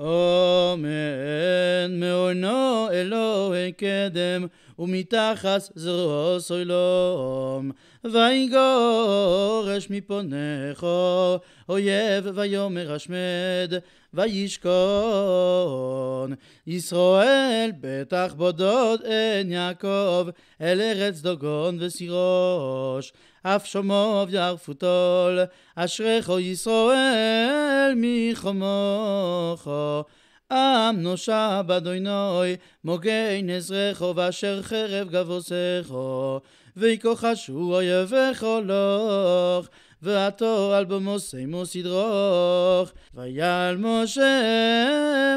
אמן מעונו אלוהי קדם ומתחס זרועו סוילום. ויגורש מפונכו אויב ויאמר השמד וישכון. ישראל בטח בודוד עין יעקב אל ארץ דוגון וסירוש. אף שומוב ירפותול אשריך ישראל מחומוכו עם נושע בדוינוי, מוגי נזרחו, ואשר חרב גבוסךו, ויכוחשו אויביך הולך, ועתו על במוסמו ידרוך. ויעל משה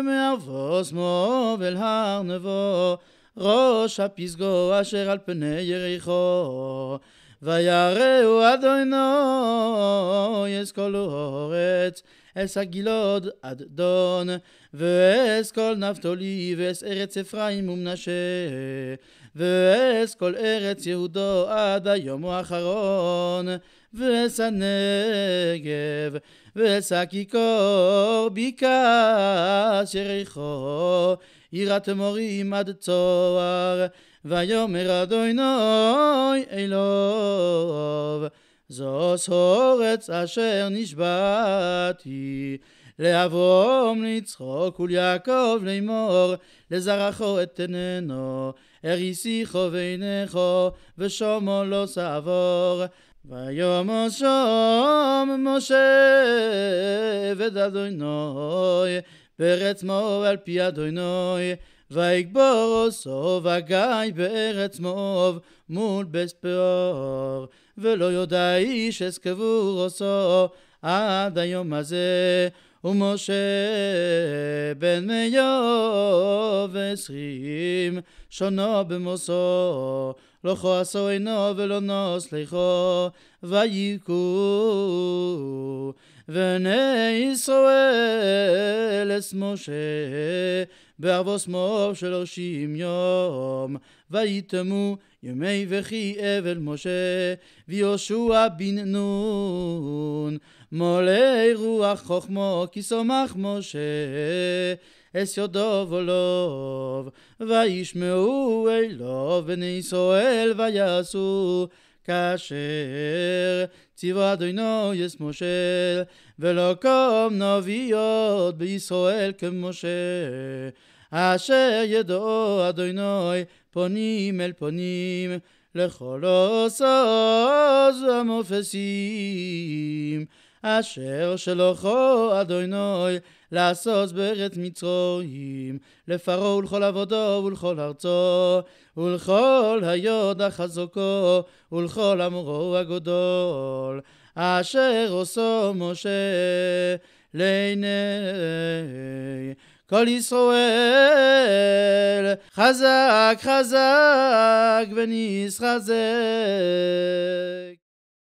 מאבוס מואב אל הר נבו, ראש הפסגו אשר על פני יריחו. ויראו אדונו יש כל אורץ, אס הגילוד עד דון, ואס כל נפתולי, ואס ארץ אפרים ומנשה, ואס כל ארץ יהודו עד היום האחרון. ואס הנגב, ואס הכיכור ביקש יריחו, יראת מורים עד צוהר, ויאמר אדוני אלוב, זו אורץ אשר נשבעתי. לאברום לצחוק וליעקב לאמור, לזרחו את אתננו, אריסיכו ועיניכו ושומו לא סעבור. ויאמר שם משה עבד אדוני בארץ מואב על פי אדוני ויגבור עושו וגיא בארץ מואב מול בית פאור ולא יודע איש אס קבור עושו עד היום הזה ומשה בן מאה ועשרים שונו במוסו לא כועסו עינו ולא נוס ליכו, ויכו. בני ישראל אס משה, בערבו מוב שלושים יום, ויתמו ימי וכי אבל משה, ויהושע בן נון, מולי רוח חכמו, כי סומך משה. אסיודו ולוב, וישמעו אלוב בני ישראל ויעשו כאשר ציווה אדינו יש מושל, ולא קום נביאות בישראל כמשה. אשר ידעו אדוני פונים אל פונים, לכל עושה עוז המופסים. אשר שלוחו אדוני לעשות בארץ מצרים, לפרעה ולכל עבודו ולכל ארצו, ולכל היוד החזוקו ולכל אמרו הגדול, אשר עושו משה לעיני כל ישראל, חזק חזק ונשחזק